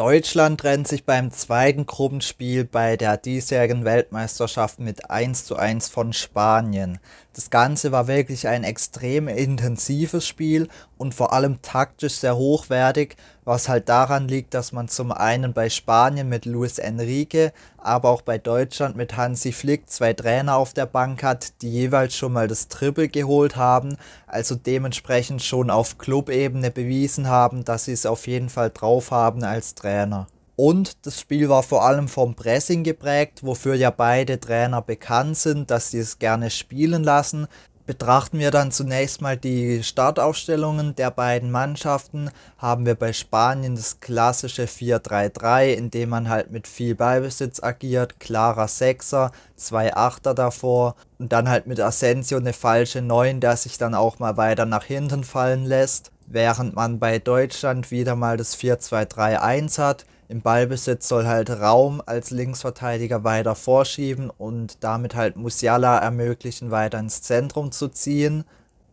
Deutschland trennt sich beim zweiten Gruppenspiel bei der diesjährigen Weltmeisterschaft mit 1 zu 1 von Spanien. Das Ganze war wirklich ein extrem intensives Spiel und vor allem taktisch sehr hochwertig, was halt daran liegt, dass man zum einen bei Spanien mit Luis Enrique, aber auch bei Deutschland mit Hansi Flick zwei Trainer auf der Bank hat, die jeweils schon mal das Triple geholt haben, also dementsprechend schon auf Clubebene bewiesen haben, dass sie es auf jeden Fall drauf haben als Trainer. Und das Spiel war vor allem vom Pressing geprägt, wofür ja beide Trainer bekannt sind, dass sie es gerne spielen lassen. Betrachten wir dann zunächst mal die Startaufstellungen der beiden Mannschaften, haben wir bei Spanien das klassische 4-3-3, in dem man halt mit viel Ballbesitz agiert, klarer Sechser, zwei Achter davor und dann halt mit Asensio eine falsche 9, der sich dann auch mal weiter nach hinten fallen lässt, während man bei Deutschland wieder mal das 4-2-3-1 hat, im Ballbesitz soll halt Raum als Linksverteidiger weiter vorschieben und damit halt Musiala ermöglichen, weiter ins Zentrum zu ziehen.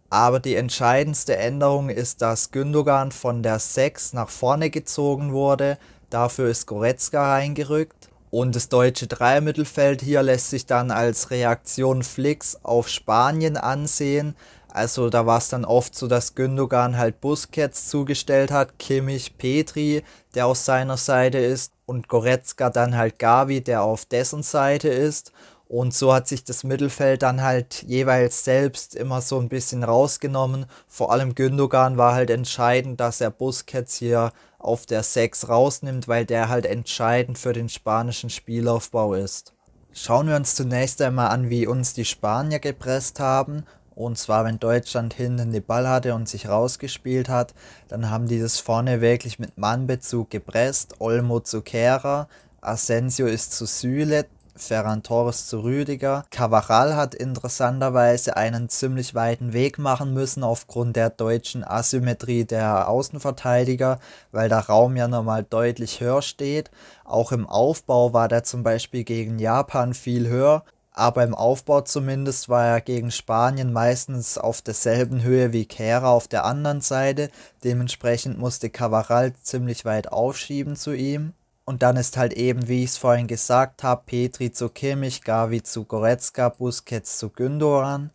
Aber die entscheidendste Änderung ist, dass Gündogan von der 6 nach vorne gezogen wurde. Dafür ist Goretzka reingerückt. Und das deutsche Dreiermittelfeld hier lässt sich dann als Reaktion Flicks auf Spanien ansehen, also da war es dann oft so, dass Gündogan halt Busquets zugestellt hat, Kimmich Petri, der auf seiner Seite ist und Goretzka dann halt Gavi, der auf dessen Seite ist. Und so hat sich das Mittelfeld dann halt jeweils selbst immer so ein bisschen rausgenommen. Vor allem Gündogan war halt entscheidend, dass er Busquets hier auf der 6 rausnimmt, weil der halt entscheidend für den spanischen Spielaufbau ist. Schauen wir uns zunächst einmal an, wie uns die Spanier gepresst haben. Und zwar, wenn Deutschland hinten den Ball hatte und sich rausgespielt hat, dann haben die das vorne wirklich mit Mannbezug gepresst. Olmo zu Kehrer, Asensio ist zu Süle, Ferran Torres zu Rüdiger. Cavaral hat interessanterweise einen ziemlich weiten Weg machen müssen aufgrund der deutschen Asymmetrie der Außenverteidiger, weil der Raum ja nochmal deutlich höher steht. Auch im Aufbau war der zum Beispiel gegen Japan viel höher aber im Aufbau zumindest war er gegen Spanien meistens auf derselben Höhe wie Kehrer auf der anderen Seite. Dementsprechend musste Cavaral ziemlich weit aufschieben zu ihm. Und dann ist halt eben, wie ich es vorhin gesagt habe, Petri zu Kimmich, Gavi zu Goretzka, Busquets zu Gündoran.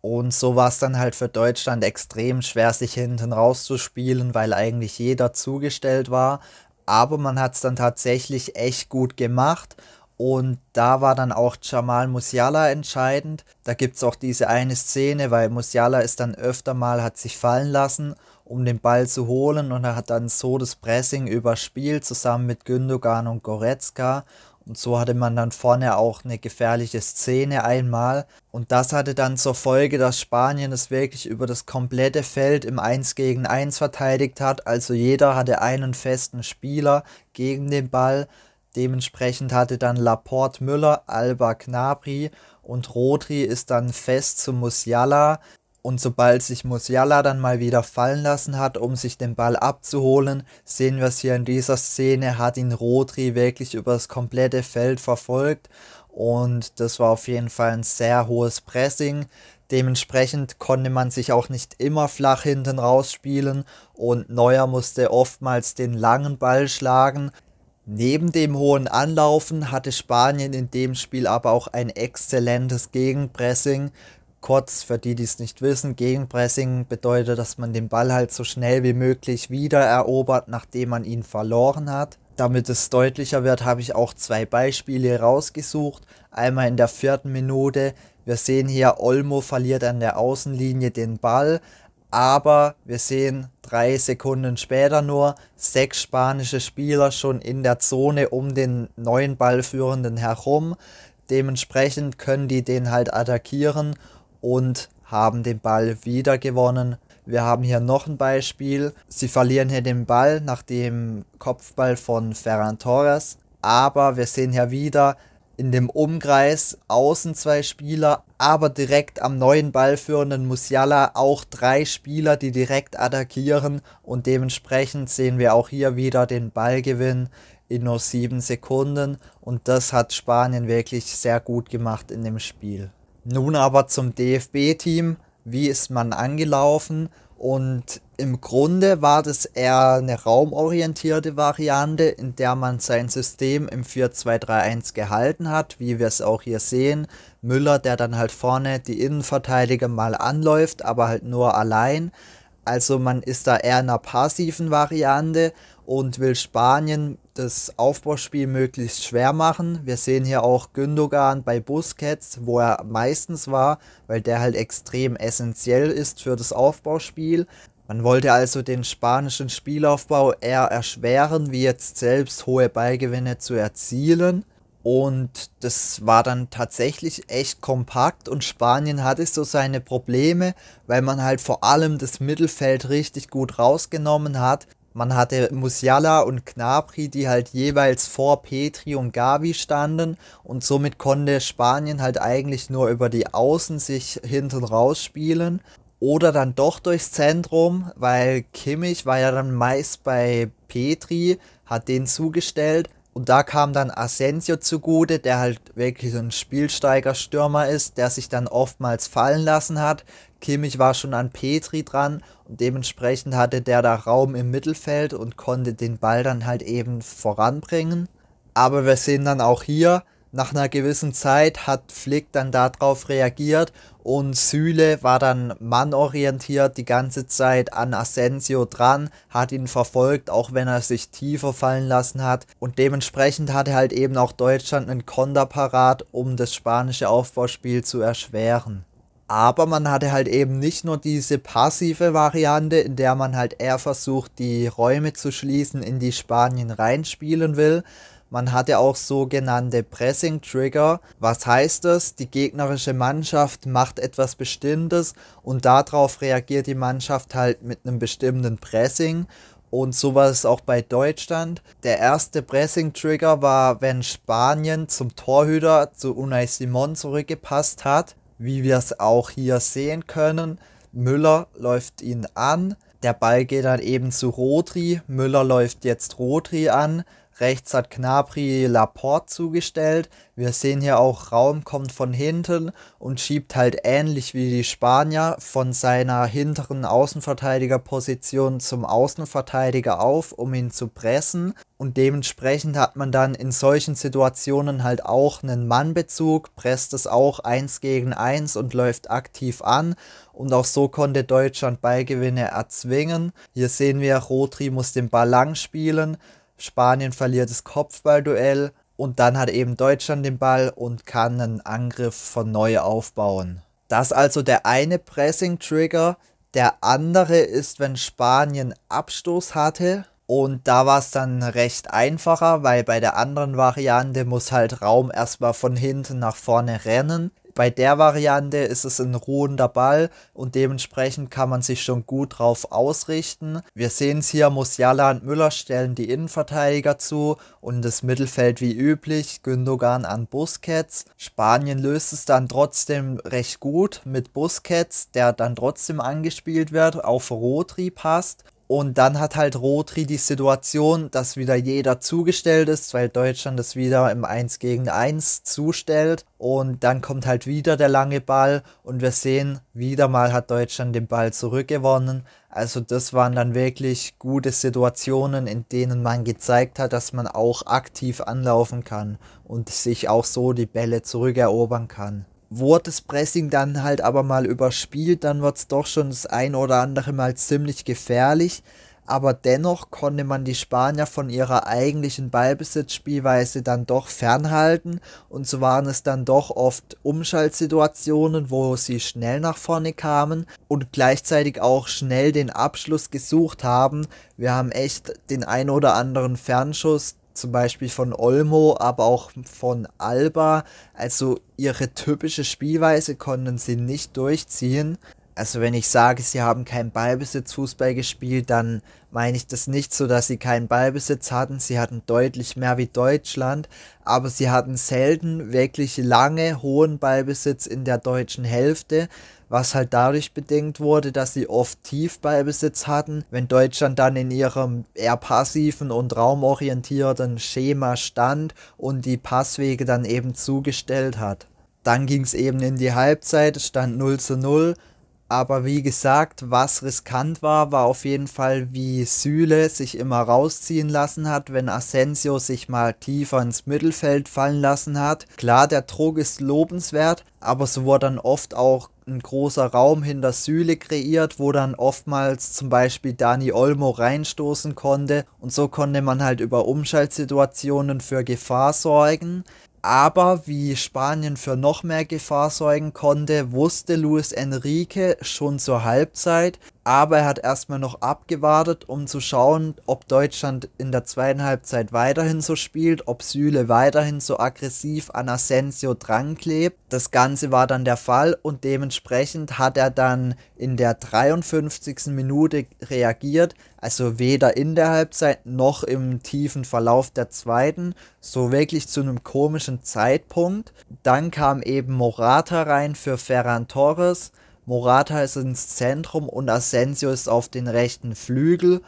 Und so war es dann halt für Deutschland extrem schwer, sich hinten rauszuspielen, weil eigentlich jeder zugestellt war. Aber man hat es dann tatsächlich echt gut gemacht und da war dann auch Jamal Musiala entscheidend. Da gibt es auch diese eine Szene, weil Musiala ist dann öfter mal, hat sich fallen lassen, um den Ball zu holen und er hat dann so das Pressing überspielt, zusammen mit Gündogan und Goretzka. Und so hatte man dann vorne auch eine gefährliche Szene einmal. Und das hatte dann zur Folge, dass Spanien es wirklich über das komplette Feld im 1 gegen 1 verteidigt hat. Also jeder hatte einen festen Spieler gegen den Ball. Dementsprechend hatte dann Laporte Müller, Alba Knabri und Rodri ist dann fest zu Musiala. Und sobald sich Musiala dann mal wieder fallen lassen hat, um sich den Ball abzuholen, sehen wir es hier in dieser Szene, hat ihn Rodri wirklich über das komplette Feld verfolgt. Und das war auf jeden Fall ein sehr hohes Pressing. Dementsprechend konnte man sich auch nicht immer flach hinten rausspielen und Neuer musste oftmals den langen Ball schlagen. Neben dem hohen Anlaufen hatte Spanien in dem Spiel aber auch ein exzellentes Gegenpressing. Kurz, für die, die es nicht wissen, Gegenpressing bedeutet, dass man den Ball halt so schnell wie möglich wiedererobert, nachdem man ihn verloren hat. Damit es deutlicher wird, habe ich auch zwei Beispiele rausgesucht. Einmal in der vierten Minute. Wir sehen hier, Olmo verliert an der Außenlinie den Ball aber wir sehen drei Sekunden später nur sechs spanische Spieler schon in der Zone um den neuen Ballführenden herum. Dementsprechend können die den halt attackieren und haben den Ball wieder gewonnen. Wir haben hier noch ein Beispiel. Sie verlieren hier den Ball nach dem Kopfball von Ferran Torres. Aber wir sehen hier wieder, in dem Umkreis außen zwei Spieler, aber direkt am neuen ballführenden Musiala auch drei Spieler, die direkt attackieren und dementsprechend sehen wir auch hier wieder den Ballgewinn in nur sieben Sekunden und das hat Spanien wirklich sehr gut gemacht in dem Spiel. Nun aber zum DFB-Team. Wie ist man angelaufen? Und im Grunde war das eher eine raumorientierte Variante, in der man sein System im 4-2-3-1 gehalten hat, wie wir es auch hier sehen. Müller, der dann halt vorne die Innenverteidiger mal anläuft, aber halt nur allein. Also man ist da eher in einer passiven Variante und will Spanien das Aufbauspiel möglichst schwer machen. Wir sehen hier auch Gündogan bei Busquets, wo er meistens war, weil der halt extrem essentiell ist für das Aufbauspiel. Man wollte also den spanischen Spielaufbau eher erschweren, wie jetzt selbst hohe Ballgewinne zu erzielen. Und das war dann tatsächlich echt kompakt und Spanien hatte so seine Probleme, weil man halt vor allem das Mittelfeld richtig gut rausgenommen hat man hatte Musiala und Gnabry, die halt jeweils vor Petri und Gavi standen und somit konnte Spanien halt eigentlich nur über die Außen sich hinten rausspielen oder dann doch durchs Zentrum, weil Kimmich war ja dann meist bei Petri, hat den zugestellt und da kam dann Asensio zugute, der halt wirklich so ein Spielsteigerstürmer ist, der sich dann oftmals fallen lassen hat. Kimmich war schon an Petri dran und dementsprechend hatte der da Raum im Mittelfeld und konnte den Ball dann halt eben voranbringen. Aber wir sehen dann auch hier, nach einer gewissen Zeit hat Flick dann darauf reagiert und Süle war dann mannorientiert die ganze Zeit an Asensio dran, hat ihn verfolgt, auch wenn er sich tiefer fallen lassen hat. Und dementsprechend hatte halt eben auch Deutschland einen Konterparat, um das spanische Aufbauspiel zu erschweren. Aber man hatte halt eben nicht nur diese passive Variante, in der man halt eher versucht, die Räume zu schließen, in die Spanien reinspielen will, man hat ja auch sogenannte Pressing Trigger. Was heißt das? Die gegnerische Mannschaft macht etwas Bestimmtes und darauf reagiert die Mannschaft halt mit einem bestimmten Pressing. Und so war es auch bei Deutschland. Der erste Pressing-Trigger war, wenn Spanien zum Torhüter zu Unai Simon zurückgepasst hat, wie wir es auch hier sehen können. Müller läuft ihn an, der Ball geht dann eben zu Rodri, Müller läuft jetzt Rodri an, Rechts hat Knapri Laporte zugestellt. Wir sehen hier auch, Raum kommt von hinten und schiebt halt ähnlich wie die Spanier von seiner hinteren Außenverteidigerposition zum Außenverteidiger auf, um ihn zu pressen. Und dementsprechend hat man dann in solchen Situationen halt auch einen Mannbezug, presst es auch eins gegen eins und läuft aktiv an. Und auch so konnte Deutschland Ballgewinne erzwingen. Hier sehen wir, Rotri muss den Ball lang spielen. Spanien verliert das Kopfballduell und dann hat eben Deutschland den Ball und kann einen Angriff von neu aufbauen. Das also der eine Pressing-Trigger. Der andere ist, wenn Spanien Abstoß hatte. Und da war es dann recht einfacher, weil bei der anderen Variante muss halt Raum erstmal von hinten nach vorne rennen. Bei der Variante ist es ein ruhender Ball und dementsprechend kann man sich schon gut drauf ausrichten. Wir sehen es hier, Musiala und Müller stellen die Innenverteidiger zu und das Mittelfeld wie üblich, Gündogan an Busquets. Spanien löst es dann trotzdem recht gut mit Busquets, der dann trotzdem angespielt wird, auf Rodri passt und dann hat halt Rotri die Situation, dass wieder jeder zugestellt ist, weil Deutschland das wieder im 1 gegen 1 zustellt. Und dann kommt halt wieder der lange Ball und wir sehen, wieder mal hat Deutschland den Ball zurückgewonnen. Also das waren dann wirklich gute Situationen, in denen man gezeigt hat, dass man auch aktiv anlaufen kann und sich auch so die Bälle zurückerobern kann wurde das Pressing dann halt aber mal überspielt, dann wird es doch schon das ein oder andere Mal ziemlich gefährlich. Aber dennoch konnte man die Spanier von ihrer eigentlichen Ballbesitzspielweise dann doch fernhalten. Und so waren es dann doch oft Umschaltsituationen, wo sie schnell nach vorne kamen und gleichzeitig auch schnell den Abschluss gesucht haben. Wir haben echt den ein oder anderen Fernschuss zum Beispiel von Olmo, aber auch von Alba. Also ihre typische Spielweise konnten sie nicht durchziehen. Also wenn ich sage, sie haben keinen Ballbesitz Fußball gespielt, dann meine ich das nicht so, dass sie keinen Ballbesitz hatten. Sie hatten deutlich mehr wie Deutschland, aber sie hatten selten wirklich lange hohen Ballbesitz in der deutschen Hälfte, was halt dadurch bedingt wurde, dass sie oft tief Tiefballbesitz hatten. Wenn Deutschland dann in ihrem eher passiven und raumorientierten Schema stand und die Passwege dann eben zugestellt hat. Dann ging es eben in die Halbzeit, stand 0 zu 0 aber wie gesagt, was riskant war, war auf jeden Fall, wie Süle sich immer rausziehen lassen hat, wenn Asensio sich mal tiefer ins Mittelfeld fallen lassen hat. Klar, der Druck ist lobenswert, aber so wurde dann oft auch ein großer Raum hinter Süle kreiert, wo dann oftmals zum Beispiel Dani Olmo reinstoßen konnte und so konnte man halt über Umschaltsituationen für Gefahr sorgen. Aber wie Spanien für noch mehr Gefahr sorgen konnte, wusste Luis Enrique schon zur Halbzeit, aber er hat erstmal noch abgewartet, um zu schauen, ob Deutschland in der zweiten Halbzeit weiterhin so spielt, ob Süle weiterhin so aggressiv an Asensio dranklebt. Das Ganze war dann der Fall und dementsprechend hat er dann in der 53. Minute reagiert, also weder in der Halbzeit noch im tiefen Verlauf der zweiten, so wirklich zu einem komischen Zeitpunkt. Dann kam eben Morata rein für Ferran Torres. Morata ist ins Zentrum und Asensio ist auf den rechten Flügel.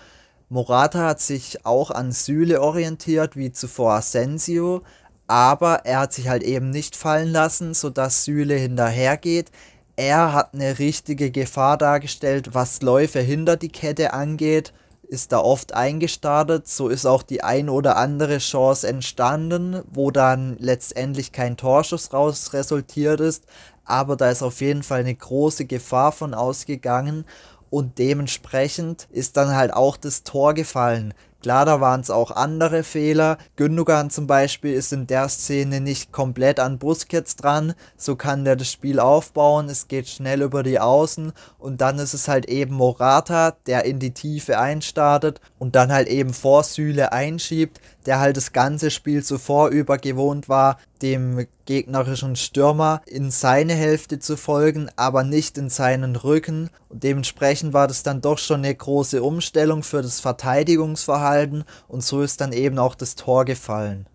Morata hat sich auch an Süle orientiert, wie zuvor Asensio, aber er hat sich halt eben nicht fallen lassen, sodass Süle hinterhergeht. Er hat eine richtige Gefahr dargestellt, was Läufe hinter die Kette angeht, ist da oft eingestartet. So ist auch die ein oder andere Chance entstanden, wo dann letztendlich kein Torschuss raus resultiert ist aber da ist auf jeden Fall eine große Gefahr von ausgegangen und dementsprechend ist dann halt auch das Tor gefallen. Klar, da waren es auch andere Fehler. Gündogan zum Beispiel ist in der Szene nicht komplett an Busquets dran. So kann der das Spiel aufbauen. Es geht schnell über die Außen. Und dann ist es halt eben Morata, der in die Tiefe einstartet und dann halt eben vor Vorsühle einschiebt der halt das ganze Spiel zuvor über gewohnt war, dem gegnerischen Stürmer in seine Hälfte zu folgen, aber nicht in seinen Rücken. Und dementsprechend war das dann doch schon eine große Umstellung für das Verteidigungsverhalten und so ist dann eben auch das Tor gefallen.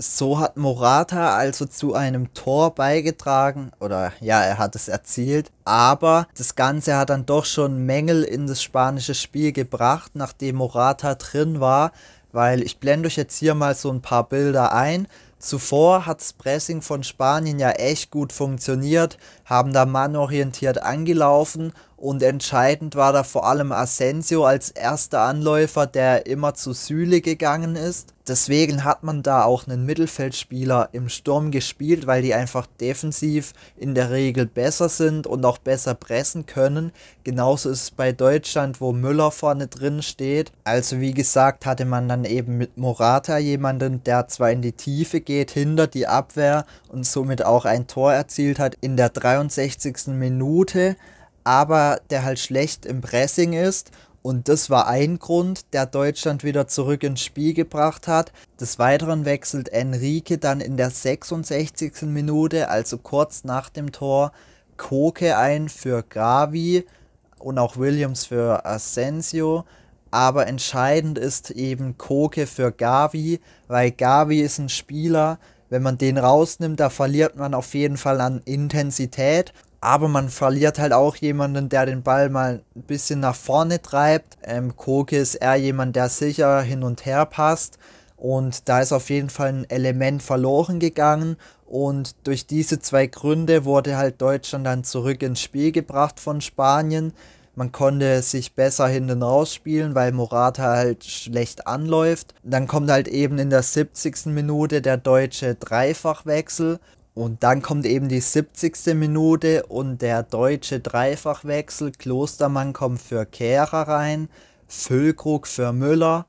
So hat Morata also zu einem Tor beigetragen, oder ja, er hat es erzielt, aber das Ganze hat dann doch schon Mängel in das spanische Spiel gebracht, nachdem Morata drin war weil ich blende euch jetzt hier mal so ein paar Bilder ein. Zuvor hat das Pressing von Spanien ja echt gut funktioniert, haben da mannorientiert angelaufen und entscheidend war da vor allem Asensio als erster Anläufer, der immer zu Süle gegangen ist. Deswegen hat man da auch einen Mittelfeldspieler im Sturm gespielt, weil die einfach defensiv in der Regel besser sind und auch besser pressen können. Genauso ist es bei Deutschland, wo Müller vorne drin steht. Also wie gesagt, hatte man dann eben mit Morata jemanden, der zwar in die Tiefe geht, hinter die Abwehr und somit auch ein Tor erzielt hat in der 63. Minute aber der halt schlecht im Pressing ist. Und das war ein Grund, der Deutschland wieder zurück ins Spiel gebracht hat. Des Weiteren wechselt Enrique dann in der 66. Minute, also kurz nach dem Tor, Koke ein für Gavi und auch Williams für Asensio. Aber entscheidend ist eben Koke für Gavi, weil Gavi ist ein Spieler, wenn man den rausnimmt, da verliert man auf jeden Fall an Intensität aber man verliert halt auch jemanden, der den Ball mal ein bisschen nach vorne treibt. Ähm, Koke ist eher jemand, der sicher hin und her passt. Und da ist auf jeden Fall ein Element verloren gegangen. Und durch diese zwei Gründe wurde halt Deutschland dann zurück ins Spiel gebracht von Spanien. Man konnte sich besser hinten rausspielen, weil Morata halt schlecht anläuft. Dann kommt halt eben in der 70. Minute der deutsche Dreifachwechsel und dann kommt eben die 70. Minute und der deutsche Dreifachwechsel. Klostermann kommt für Kehrer rein, Füllkrug für Müller.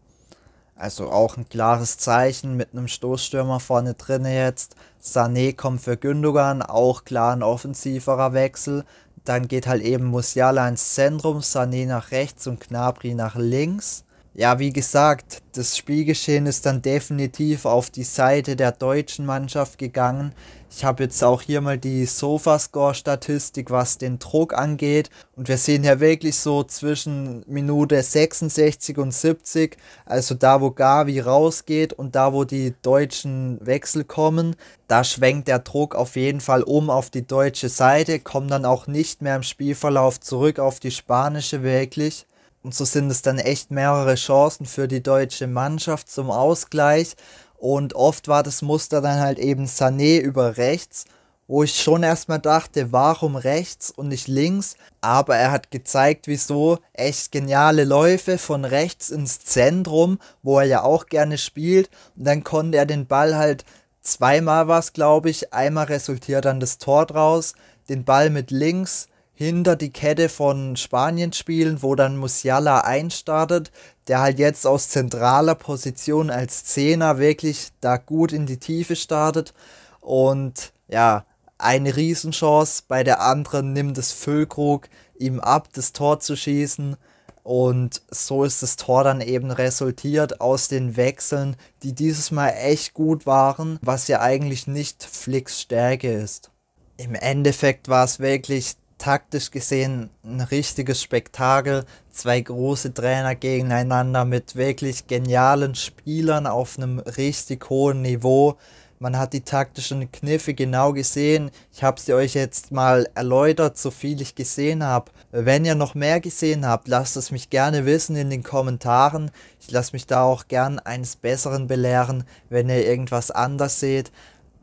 Also auch ein klares Zeichen mit einem Stoßstürmer vorne drin jetzt. Sané kommt für Gündogan, auch klar ein offensiverer Wechsel. Dann geht halt eben Musiala ins Zentrum, Sané nach rechts und Knabri nach links ja, wie gesagt, das Spielgeschehen ist dann definitiv auf die Seite der deutschen Mannschaft gegangen. Ich habe jetzt auch hier mal die Sofascore-Statistik, was den Druck angeht. Und wir sehen ja wirklich so zwischen Minute 66 und 70, also da, wo Gavi rausgeht und da, wo die deutschen Wechsel kommen, da schwenkt der Druck auf jeden Fall um auf die deutsche Seite, kommt dann auch nicht mehr im Spielverlauf zurück auf die spanische wirklich. Und so sind es dann echt mehrere Chancen für die deutsche Mannschaft zum Ausgleich. Und oft war das Muster dann halt eben Sané über rechts, wo ich schon erstmal dachte, warum rechts und nicht links? Aber er hat gezeigt, wieso echt geniale Läufe von rechts ins Zentrum, wo er ja auch gerne spielt. Und dann konnte er den Ball halt zweimal was, glaube ich. Einmal resultiert dann das Tor draus, den Ball mit links hinter die Kette von Spanien spielen, wo dann Musiala einstartet, der halt jetzt aus zentraler Position als Zehner wirklich da gut in die Tiefe startet. Und ja, eine Riesenchance, bei der anderen nimmt es Füllkrug ihm ab, das Tor zu schießen. Und so ist das Tor dann eben resultiert aus den Wechseln, die dieses Mal echt gut waren, was ja eigentlich nicht Flicks Stärke ist. Im Endeffekt war es wirklich taktisch gesehen ein richtiges Spektakel. Zwei große Trainer gegeneinander mit wirklich genialen Spielern auf einem richtig hohen Niveau. Man hat die taktischen Kniffe genau gesehen. Ich habe sie euch jetzt mal erläutert, so viel ich gesehen habe. Wenn ihr noch mehr gesehen habt, lasst es mich gerne wissen in den Kommentaren. Ich lasse mich da auch gern eines Besseren belehren, wenn ihr irgendwas anders seht.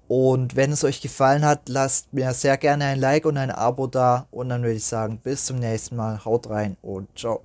Und wenn es euch gefallen hat, lasst mir sehr gerne ein Like und ein Abo da. Und dann würde ich sagen, bis zum nächsten Mal. Haut rein und ciao.